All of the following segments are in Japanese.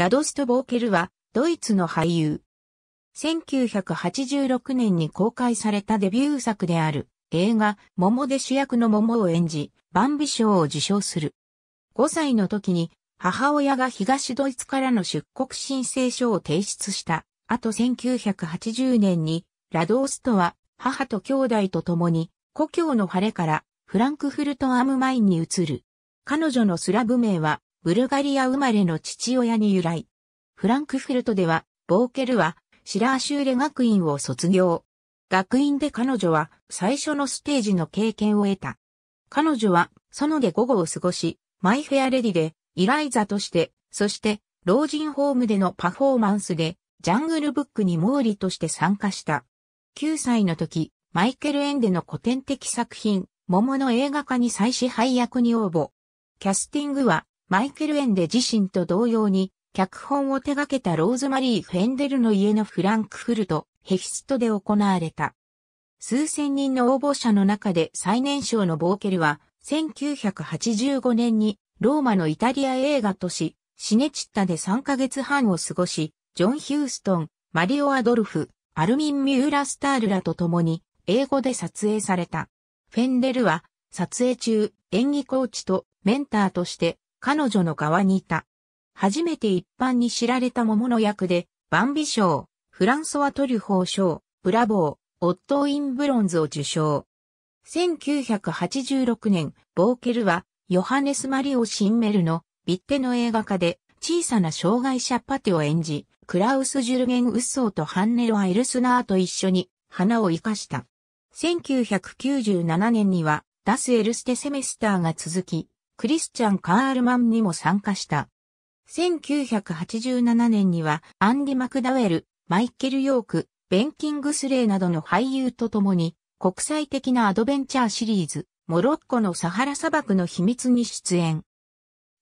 ラドスト・ボーケルは、ドイツの俳優。1986年に公開されたデビュー作である映画、桃で主役の桃を演じ、バンビ賞を受賞する。5歳の時に母親が東ドイツからの出国申請書を提出した。あと1980年にラドーストは母と兄弟と共に故郷の晴れからフランクフルト・アムマインに移る。彼女のスラブ名はブルガリア生まれの父親に由来。フランクフルトでは、ボーケルは、シラーシューレ学院を卒業。学院で彼女は、最初のステージの経験を得た。彼女は、そので午後を過ごし、マイフェアレディで、イライザとして、そして、老人ホームでのパフォーマンスで、ジャングルブックに毛利として参加した。9歳の時、マイケル・エンデの古典的作品、桃の映画化に再支配役に応募。キャスティングは、マイケル・エンデ自身と同様に、脚本を手掛けたローズマリー・フェンデルの家のフランクフルト、ヘヒストで行われた。数千人の応募者の中で最年少のボーケルは、1985年にローマのイタリア映画都市、シネチッタで3ヶ月半を過ごし、ジョン・ヒューストン、マリオ・アドルフ、アルミン・ミューラ・スタールらと共に、英語で撮影された。フェンデルは、撮影中、演技コーチとメンターとして、彼女の側にいた。初めて一般に知られた桃の役で、バンビ賞、フランソワトリュフォー賞、ブラボー、オットーインブロンズを受賞。1986年、ボーケルは、ヨハネス・マリオ・シンメルの、ビッテの映画化で、小さな障害者パテを演じ、クラウス・ジュルゲン・ウッソーとハンネロ・アイルスナーと一緒に、花を生かした。1997年には、ダス・エルステセメスターが続き、クリスチャン・カールマンにも参加した。1987年にはアンディ・マクダウェル、マイケル・ヨーク、ベンキングスレイなどの俳優と共に国際的なアドベンチャーシリーズ、モロッコのサハラ砂漠の秘密に出演。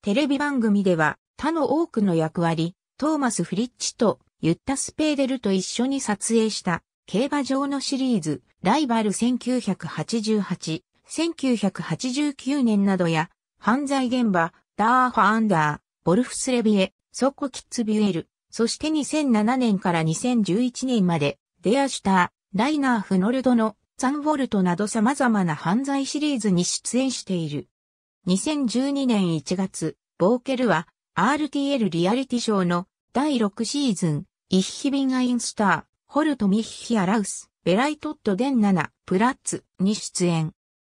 テレビ番組では他の多くの役割、トーマス・フリッチとユッタ・スペーデルと一緒に撮影した競馬場のシリーズ、ライバル1988、1989年などや犯罪現場、ダーファアンダー、ボルフスレビエ、ソコキッツビュエル、そして2007年から2011年まで、デアシュター、ライナー・フノルドの、ザンウォルトなど様々な犯罪シリーズに出演している。2012年1月、ボーケルは、RTL リアリティショーの、第6シーズン、イッヒビンアインスター、ホルト・ミッヒア・ラウス、ベライトット・デン・ナナ、プラッツに出演。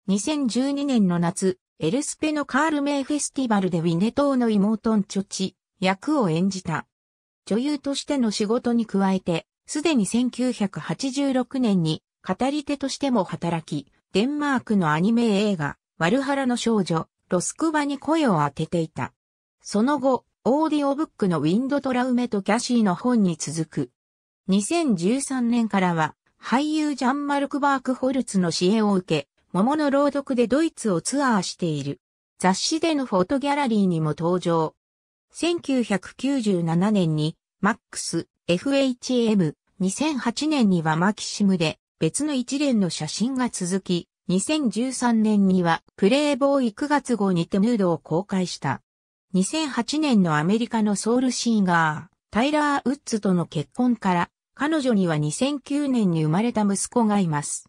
2012年の夏、エルスペのカールメイフェスティバルでウィネトーの妹んちょ役を演じた。女優としての仕事に加えて、すでに1986年に語り手としても働き、デンマークのアニメ映画、ワルハラの少女、ロスクバに声を当てていた。その後、オーディオブックのウィンドトラウメとキャシーの本に続く。2013年からは、俳優ジャンマルク・バークホルツの支援を受け、桃の朗読でドイツをツアーしている。雑誌でのフォトギャラリーにも登場。1997年に、マックス、FHM、2008年にはマキシムで、別の一連の写真が続き、2013年にはプレイボーイ9月号にてヌードを公開した。2008年のアメリカのソウルシンガー、タイラー・ウッズとの結婚から、彼女には2009年に生まれた息子がいます。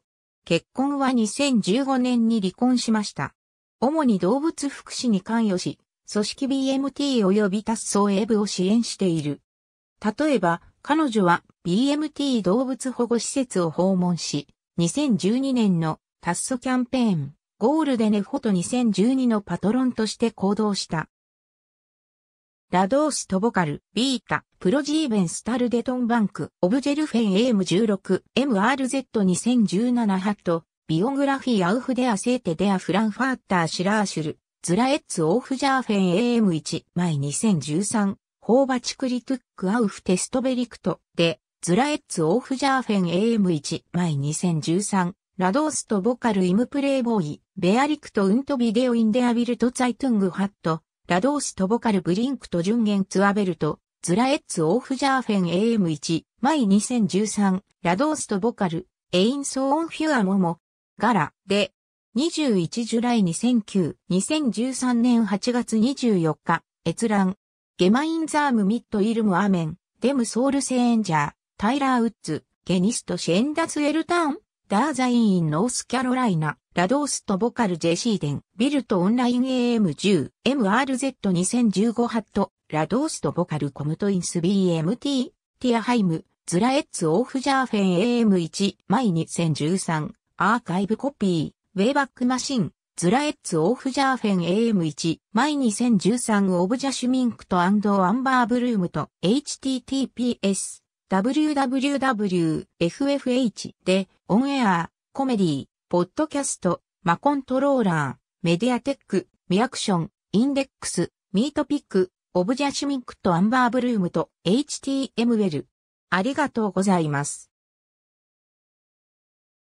結婚は2015年に離婚しました。主に動物福祉に関与し、組織 BMT 及び脱走エブを支援している。例えば、彼女は BMT 動物保護施設を訪問し、2012年のタッソキャンペーン、ゴールデネフォト2012のパトロンとして行動した。ラドーストボカル、ビータ、プロジーベンスタルデトンバンク、オブジェルフェン AM16、MRZ2017 ハット、ビオグラフィーアウフデアセーテデアフランファーターシラーシュル、ズラエッツオーフジャーフェン AM1、イ2013、ホーバチクリトゥックアウフテストベリクト、で、ズラエッツオーフジャーフェン AM1、イ2013、ラドーストボカルイムプレイボーイ、ベアリクトウントビデオインデアビルトツイトゥングハット、ラドーストボカルブリンクと純元ツアベルト、ズラエッツオーフジャーフェン AM1、マイ2013、ラドーストボカル、エインソーオンフュアモモ、ガラ、で、21ジュライ2009、2013年8月24日、閲覧、ゲマインザームミッドイルムアメン、デムソウルセエンジャー、タイラーウッズ、ゲニストシェンダスエルターンダーザインインノースキャロライナ、ラドーストボカルジェシーデン、ビルトオンライン AM10、MRZ2015 ハット、ラドーストボカルコムトインス BMT、ティアハイム、ズラエッツオーフジャーフェン AM1、マイ2013、アーカイブコピー、ウェイバックマシン、ズラエッツオーフジャーフェン AM1、マイ2013オブジャシュミンクとアンバーブルームと HTTPS。www.ffh でオンエア、コメディ、ポッドキャスト、マコントローラー、メディアテック、ミアクション、インデックス、ミートピック、オブジャシュミックとアンバーブルームと HTML。ありがとうございます。